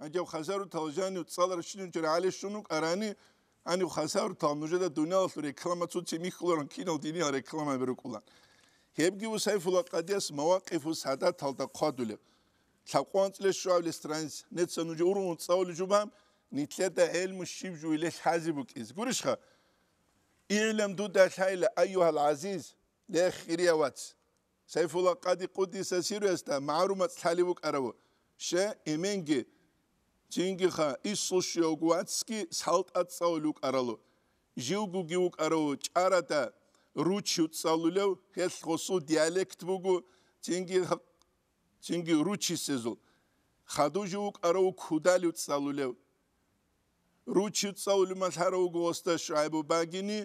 აჯავ ხაზარუ თალჟანუ წალრშინუ ჯრალიშუნუ ყარანი ანი ხაზარუ თალმუჟა და დუნალს რეკლამაც უცი მიხლორან კინო დინი რეკლამა ბრუკულან ჰებგი უსაიფულა ყადიას მოაყიფუ სადა თალდა ყადული ლაყვანწლე შუავლი სტრანს ნეცანუ ჯურუნ წავლი ჯუბამ ნიტლე და ელმუ შიბჯუ ილე ხაზიბუკ ის გურიშხა ილემ დუ და ხაილა აიუჰალ აზიზ ლე ხირიავაც საიფულა ყადი ყუდისა სირესთა მარუმა თალიბუ ყარავ შე იმენგი ჯინგიხა ისუში ოგვაცკი სალტაცაული უკარალო ჟიუგუგი უკარო ჭარა და რუჩი უცალულე ხელხოსო დიალექტ ბუგუ ჯინგი ჯინგი რუჩი სეზო ხადუჟი უკარო ქუდალი უცალულე რუჩი უცალულე მასარო უგოსტა შაიბუ ბაგინი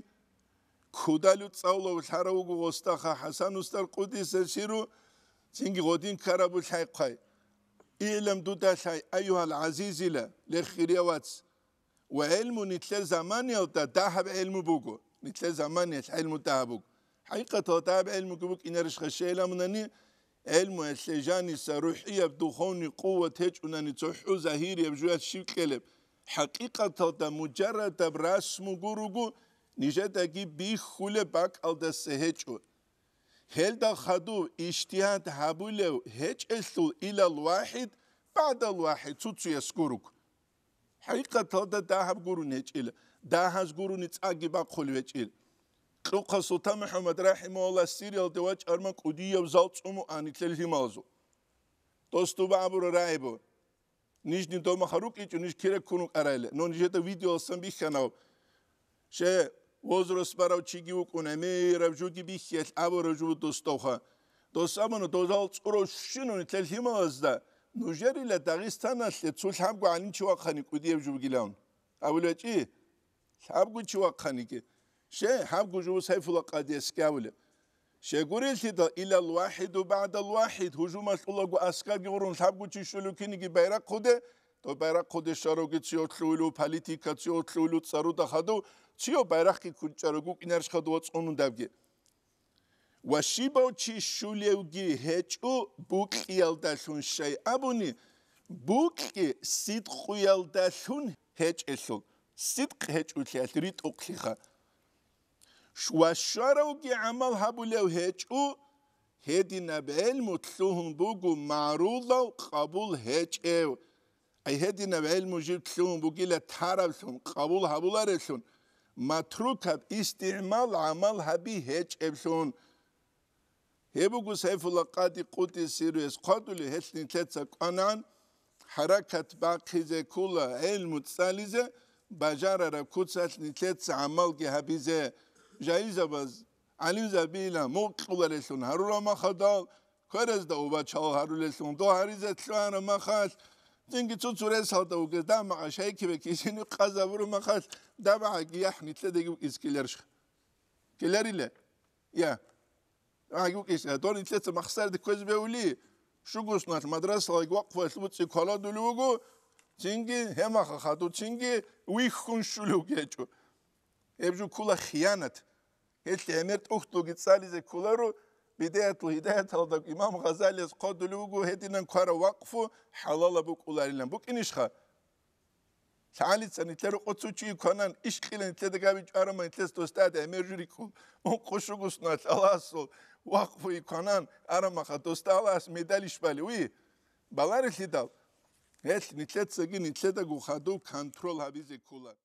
ქუდალი უცალულე ლარო უგოსტა ხა ჰასან უსტარ ყუდი სეშირუ ჯინგი გოდინ ქარაბუ ხაიყაი إعلم إيه دوتا شيء أيها العزيز لا لخيري واتس وعلم نتلا زمان يوتا تاحب علم بوكو نتلا زمان يش علم تاحبوك حقيقة تاب علم بوك إن رشخ خشيلة منني علم السجاني سروحية بدخوني قوة هج أنني تحو زهير يبجوا كلب حقيقة تاب مجرد براس جورجو نجد أجيب بيخ خلبك أو دسهجو ჰელდა ხადუ ისტიათ ჰაბულე ჰეჭესულ ილა ლვაჰიდ ბადა ლვაჰი ცუცია სკურუკ ჰაიკათა და დაჰაბ გურუნ ეჭილ დაჰას გურუნი წაგიბა ხოლი ვეჭილ ყუყა სულთან მუჰამად რაჰიმულა სირიალ დევა ჭარმა ყუდია ზალწუმუ ანითელ ჰიმალზო დოსტუბა აბურ რაიბო ნიშნი დომა ხარუკი ჭუნიშ ქირე ქუნუ ყარაილე ნონ ჟეტა ვიდეო სამბი ხანავ შე ვოზროს პარავ ჩიგი უკუნე მე რევჟუგი ბიხიელ აბოროჟუ დოსტოხა დოსამონო დოზალ წყრო შინონი თელჰიმაზდა ნუჟერილა დაღისტანალე წულ ჰამგუ ანიჩვა ხანი კუდიევჟუ გილავნ აბულეჭი ჰამგუ ჩვა ხანი კი შე ჰამგუ ჟუ საიფულა ყადეს კავლე შე გურილთი და ილა ლვაჰიდუ ბადა ლვაჰიდ ჰუჟუმას ულაგუ ასკა გურუნ ჰამგუ ჩიშულუ ქინი კი ბაირა ყუდე то байрақ кодешароги циотлуилу политика циотлуилу цару дахаду цио байрақ ки кунчарогу кинаршхадва цону давге вашибочи шулевги хечу букьялдашун шей абуни букьки ситхуялдашун хеч эсу ситх хеч утлиалрит уклиха швашарауги амал хабулев хечу хединабел мутлухун бугу марулау кабул хеч эв აი ჰედინა ვალმუ ჯიტლუმ ბუგილა თარავსუმ ყაბულ ჰაბულარესუნ მათრუკად ისტიმალ ამალ ჰაბი ჰეჭებსუნ ჰებუგუ საიფულა ყადი ყუტი სირეს ყადული ჰესნი თეცა ყანან ჰარაკათ ბაქიზე კულა ალმუ წალიზე ბაჟარარა ქუცასნი თეცა ამალ კი ჰაბიზე ჟაიზაბაზ ალიზა ბილა მოყულარესუნ ჰარურა მახადალ ქერეს და უბა ჩალ ჰარულესუნ დო ჰარიზე თლანა მახალ წინგი წუწურეს ავტა უკეს და მაღა შეიქიბეკ ისინი ყაზაბურ მახალ და მაღა გიახნით და დიგი უკის კილერშ კილერილე ია აი უკის დონი წეც მახსარ დი ქეზ ბეული შუგუსნათ მადრასა ლაი გვა ყველ მო ციქოლა დული უგუ წინგი ჰემახა ხატუ წინგი უიხ კონშულუ გეჭუ ებჟუ ქულა ხიანათ ეს ემერტ უხტუ გიცალიზე ქულა რო ბიდეათ ლიდეათ და იმამ ღაზალის ყოდული უგუ ჰედინან ქარა ვაკფუ ჰალალა ბუკულარილან ბუკინიშხა ჩალი ცენიტერ ოცუჩი ქანან იშყილენ თედაგავი ჭარმა ინტეს დოსტად ემერჟრიკუ მო ყოშუგუსნა ალასო ვაკფუ ქანან არამახა დოსტალას მედალიშბალი უი ბალარი ლიდა ეს ნიტლეც ნიტლედა გუხადო კონტროლ ჰავიზე ქულა